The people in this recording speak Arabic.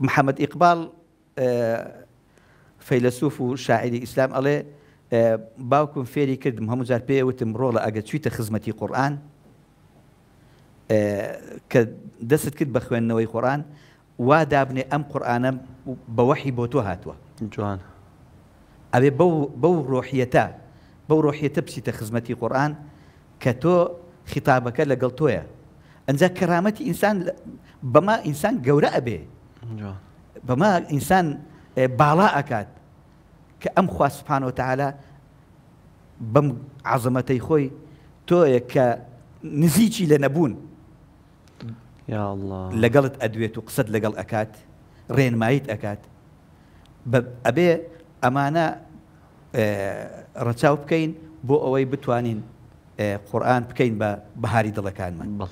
محمد اقبال آه، فيلسوف وشاعر اسلام ئیسلام آه، ئەڵێ فيري كرد مهم هەموو جار بي وتم رولا اجت خزمەتی قورآن كدست آه، دەست کرد نوي خوێندنەوەی قورآن وا أم قرآن بوحي بەوەحی بۆ جوان ابي بو بو بەو بو بچیتە خزمەتی قورآن قران كتو خطابك لەگەڵ انزا ئەنج انسان بما انسان ئینسان گەورە بەما ئینسان باڵا ئەکات کە ئەم خواستپانەوەتەعاالە بەم عزمەتەی خۆی تۆیە کە نزییکی لە نەبوون لەگەڵت ئەدوێت و قسەت لەگەڵ ئەکات ڕێنمایت ئەکات ئەبێ ئەمانە ڕەچاو بکەین بۆ ئەوەی بتوانین قورآان بکەین بە بەهاری دڵەکانمان بڵ